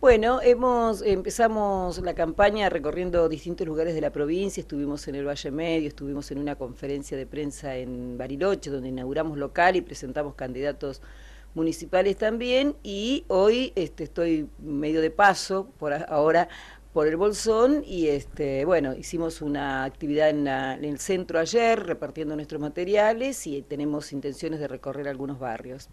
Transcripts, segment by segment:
Bueno, hemos empezamos la campaña recorriendo distintos lugares de la provincia, estuvimos en el Valle Medio, estuvimos en una conferencia de prensa en Bariloche donde inauguramos local y presentamos candidatos municipales también y hoy este, estoy medio de paso por ahora por el Bolsón y este, bueno, hicimos una actividad en, el centro ayer repartiendo nuestros materiales y tenemos intenciones de recorrer algunos barrios.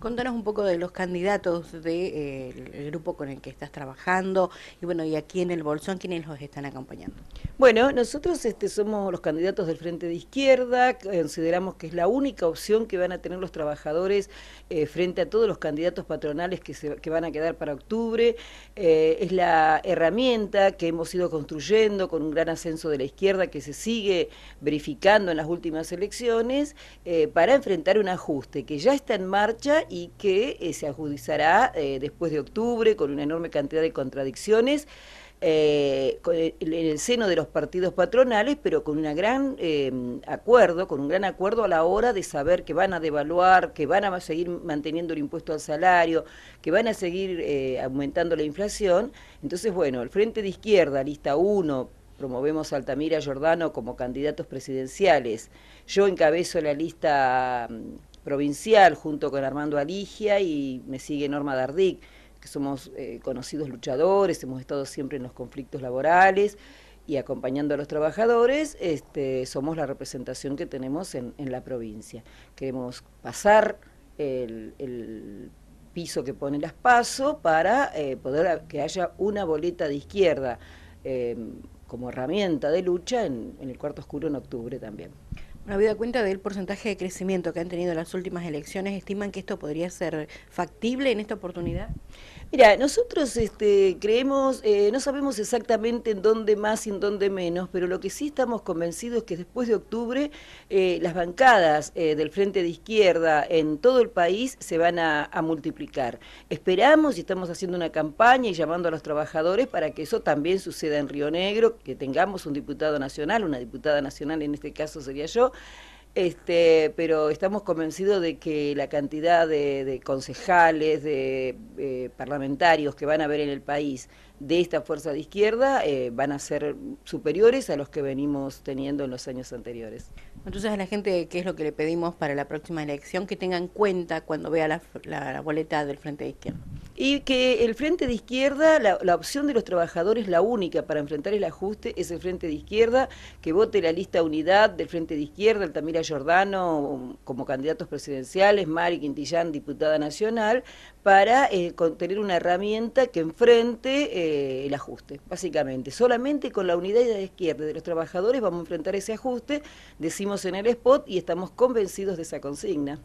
Contanos un poco de los candidatos del eh, grupo con el que estás trabajando y bueno, y aquí en el Bolsón, ¿quiénes los están acompañando? Bueno, nosotros este, somos los candidatos del Frente de Izquierda, consideramos que es la única opción que van a tener los trabajadores eh, frente a todos los candidatos patronales que, se, que van a quedar para octubre, eh, es la herramienta que hemos ido construyendo con un gran ascenso de la izquierda que se sigue verificando en las últimas elecciones eh, para enfrentar un ajuste que ya está en marcha y que eh, se agudizará eh, después de octubre con una enorme cantidad de contradicciones eh, eh, en el seno de los partidos patronales, pero con un gran eh, acuerdo, con un gran acuerdo a la hora de saber que van a devaluar, que van a seguir manteniendo el impuesto al salario, que van a seguir aumentando la inflación. Entonces, bueno, el Frente de Izquierda, lista 1, promovemos a Altamira Giordano como candidatos presidenciales. Yo encabezo la lista mm, provincial junto con Armando Aligia y me sigue Norma Dardic que somos eh, conocidos luchadores, hemos estado siempre en los conflictos laborales y acompañando a los trabajadores, este, somos la representación que tenemos en, en la provincia. Queremos pasar el, piso que pone las PASO para eh, poder que haya una boleta de izquierda eh, como herramienta de lucha en el cuarto oscuro en octubre también. Habida cuenta del porcentaje de crecimiento que han tenido las últimas elecciones, ¿estiman que esto podría ser factible en esta oportunidad? Mira, nosotros este, creemos, eh, no sabemos exactamente en dónde más y en dónde menos, pero lo que sí estamos convencidos es que después de octubre eh, las bancadas eh, del Frente de Izquierda en todo el país se van a, multiplicar. Esperamos y estamos haciendo una campaña y llamando a los trabajadores para que eso también suceda en Río Negro, que tengamos un diputado nacional, una diputada nacional en este caso sería yo, este, pero estamos convencidos de que la cantidad de, concejales, de eh, parlamentarios que van a haber en el país de esta fuerza de izquierda eh, van a ser superiores a los que venimos teniendo en los años anteriores. Entonces a la gente, ¿qué es lo que le pedimos para la próxima elección? Que tengan en cuenta cuando vea la, la boleta del Frente de Izquierda y que el frente de izquierda, la, opción de los trabajadores, la única para enfrentar el ajuste es el frente de izquierda, que vote la lista unidad del frente de izquierda, Altamira Giordano como candidatos presidenciales, Mari Quintillán, diputada nacional, para eh, tener una herramienta que enfrente eh, el ajuste, básicamente. Solamente con la unidad de izquierda de los trabajadores vamos a enfrentar ese ajuste, decimos en el spot y estamos convencidos de esa consigna.